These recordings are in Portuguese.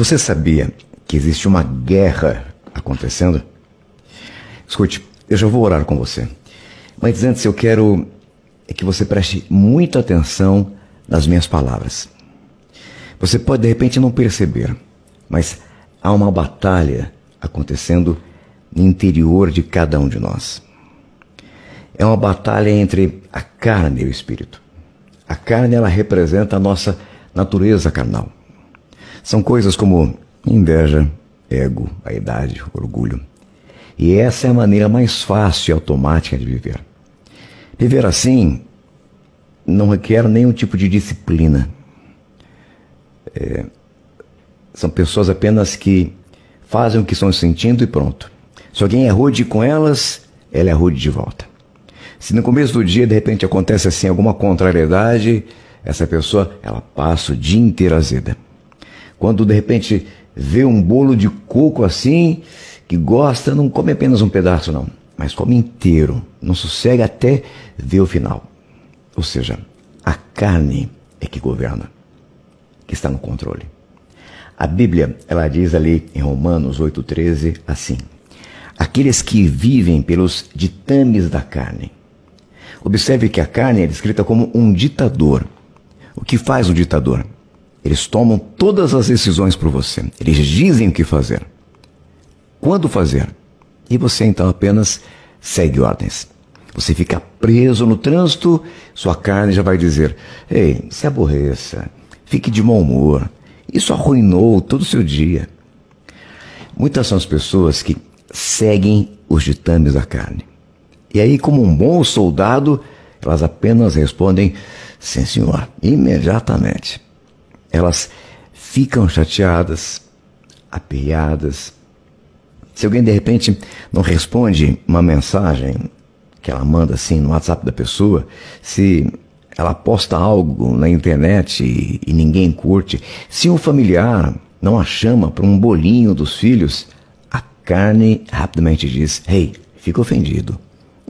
Você sabia que existe uma guerra acontecendo? Escute, eu já vou orar com você. Mas antes eu quero que você preste muita atenção nas minhas palavras. Você pode de repente não perceber, mas há uma batalha acontecendo no interior de cada um de nós. É uma batalha entre a carne e o espírito. A carne ela representa a nossa natureza carnal. São coisas como inveja, ego, vaidade, orgulho. E essa é a maneira mais fácil e automática de viver. Viver assim não requer nenhum tipo de disciplina. É, são pessoas apenas que fazem o que estão sentindo e pronto. Se alguém é rude com elas, ela é rude de volta. Se no começo do dia, de repente, acontece assim alguma contrariedade, essa pessoa, ela passa o dia inteiro azeda. Quando de repente vê um bolo de coco assim, que gosta, não come apenas um pedaço, não, mas come inteiro, não sossega até ver o final. Ou seja, a carne é que governa, que está no controle. A Bíblia, ela diz ali em Romanos 8,13 assim: Aqueles que vivem pelos ditames da carne. Observe que a carne é descrita como um ditador. O que faz o ditador? Eles tomam todas as decisões por você. Eles dizem o que fazer, quando fazer. E você então apenas segue ordens. Você fica preso no trânsito, sua carne já vai dizer: ei, se aborreça, fique de mau humor. Isso arruinou todo o seu dia. Muitas são as pessoas que seguem os ditames da carne. E aí, como um bom soldado, elas apenas respondem: sim, senhor, imediatamente elas ficam chateadas, apeadas. Se alguém de repente não responde uma mensagem que ela manda assim no WhatsApp da pessoa, se ela posta algo na internet e, e ninguém curte, se um familiar não a chama para um bolinho dos filhos, a carne rapidamente diz: Ei, hey, fica ofendido.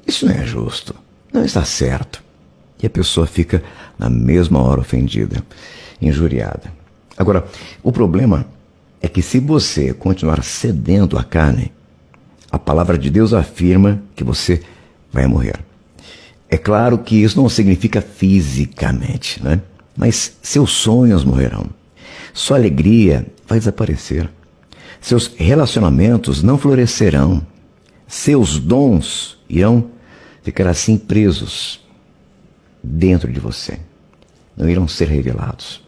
Isso não é justo. Não está certo. E a pessoa fica na mesma hora ofendida injuriada. Agora, o problema é que se você continuar cedendo à carne, a palavra de Deus afirma que você vai morrer. É claro que isso não significa fisicamente, né? Mas seus sonhos morrerão. Sua alegria vai desaparecer. Seus relacionamentos não florescerão. Seus dons irão ficar assim presos dentro de você. Não irão ser revelados.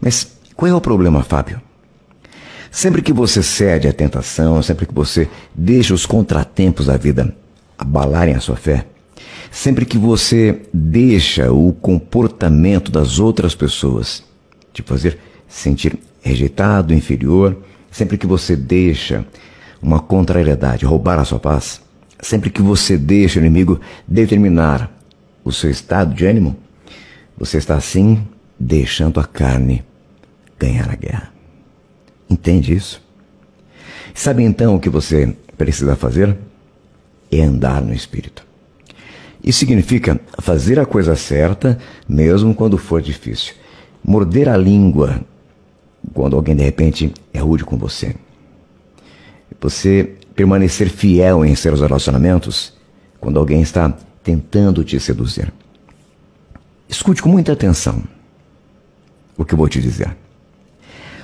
Mas qual é o problema, Fábio? Sempre que você cede à tentação, sempre que você deixa os contratempos da vida abalarem a sua fé, sempre que você deixa o comportamento das outras pessoas te fazer sentir rejeitado, inferior, sempre que você deixa uma contrariedade roubar a sua paz, sempre que você deixa o inimigo determinar o seu estado de ânimo, você está assim deixando a carne ganhar a guerra. Entende isso? Sabe então o que você precisa fazer? É andar no Espírito. Isso significa fazer a coisa certa, mesmo quando for difícil. Morder a língua quando alguém de repente é rude com você. Você permanecer fiel em seus relacionamentos quando alguém está tentando te seduzir. Escute com muita atenção o que eu vou te dizer.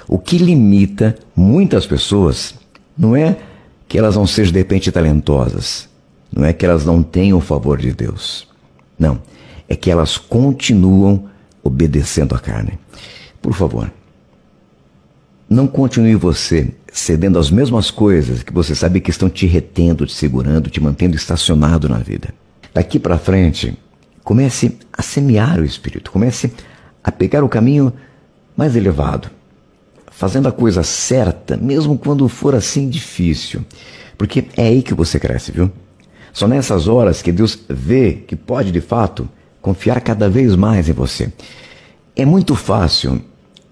O que limita muitas pessoas não é que elas não sejam de repente talentosas, não é que elas não tenham o favor de Deus. Não, é que elas continuam obedecendo à carne. Por favor, não continue você cedendo às mesmas coisas que você sabe que estão te retendo, te segurando, te mantendo estacionado na vida. Daqui para frente, comece a semear o espírito, comece a pegar o caminho mais elevado, fazendo a coisa certa, mesmo quando for assim difícil. Porque é aí que você cresce, viu? Só nessas horas que Deus vê que pode de fato confiar cada vez mais em você. É muito fácil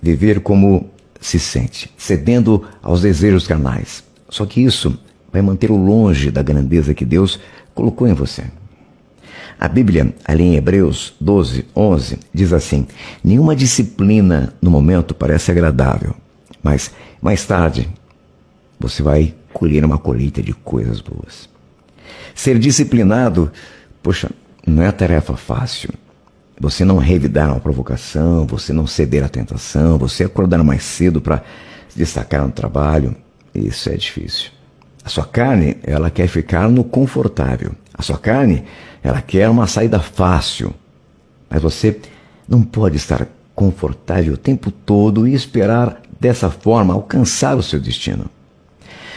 viver como se sente, cedendo aos desejos carnais. Só que isso vai manter-o longe da grandeza que Deus colocou em você. A Bíblia, ali em Hebreus 12, 11, diz assim: Nenhuma disciplina no momento parece agradável, mas mais tarde você vai colher uma colheita de coisas boas. Ser disciplinado, poxa, não é tarefa fácil. Você não revidar uma provocação, você não ceder à tentação, você acordar mais cedo para se destacar no trabalho, isso é difícil. A sua carne, ela quer ficar no confortável. A sua carne ela quer uma saída fácil. Mas você não pode estar confortável o tempo todo e esperar dessa forma alcançar o seu destino.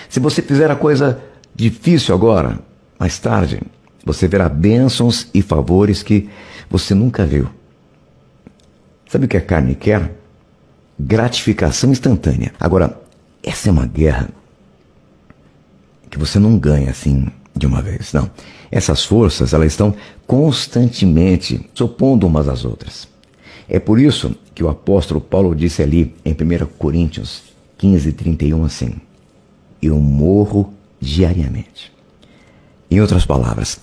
Se você fizer a coisa difícil agora, mais tarde, você verá bênçãos e favores que você nunca viu. Sabe o que a carne quer? Gratificação instantânea. Agora, essa é uma guerra que você não ganha assim de uma vez, não. Essas forças, elas estão constantemente se opondo umas às outras. É por isso que o apóstolo Paulo disse ali em 1 Coríntios 15, 31 assim: Eu morro diariamente. Em outras palavras,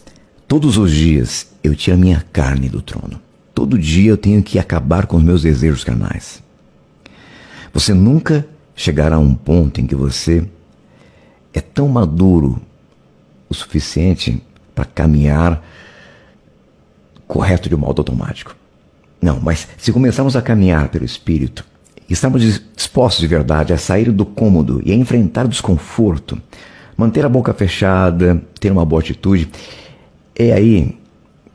todos os dias eu tiro a minha carne do trono. Todo dia eu tenho que acabar com os meus desejos carnais. Você nunca chegará a um ponto em que você é tão maduro o suficiente para caminhar correto de modo automático. Não, mas se começarmos a caminhar pelo Espírito, estamos dispostos de verdade a sair do cômodo e a enfrentar o desconforto, manter a boca fechada, ter uma boa atitude, é aí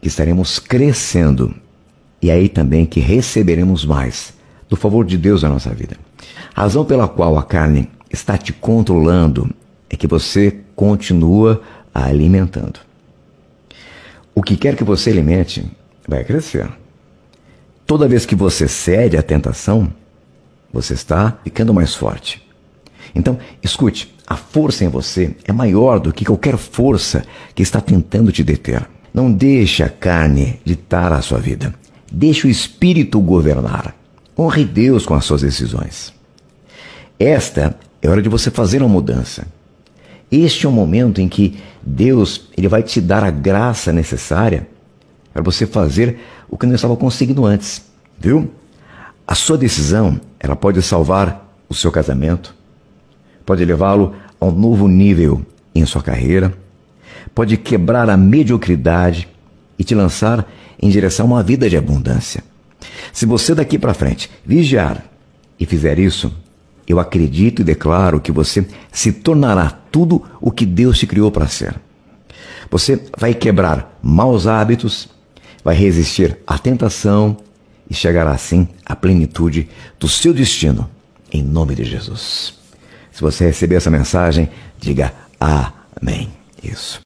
que estaremos crescendo e é aí também que receberemos mais do favor de Deus na nossa vida. A razão pela qual a carne está te controlando é que você continua a alimentando. O que quer que você alimente vai crescer. Toda vez que você cede à tentação, você está ficando mais forte. Então, escute, a força em você é maior do que qualquer força que está tentando te deter. Não deixe a carne ditar a sua vida. Deixe o espírito governar. Honre Deus com as suas decisões. Esta é hora de você fazer uma mudança. Este é o momento em que Deus ele vai te dar a graça necessária para você fazer o que não estava conseguindo antes, viu? A sua decisão, ela pode salvar o seu casamento, pode levá-lo a um novo nível em sua carreira, pode quebrar a mediocridade e te lançar em direção a uma vida de abundância. Se você daqui para frente vigiar e fizer isso, eu acredito e declaro que você se tornará tudo o que Deus te criou para ser. Você vai quebrar maus hábitos, vai resistir à tentação e chegará assim à plenitude do seu destino, em nome de Jesus. Se você receber essa mensagem, diga amém. Isso.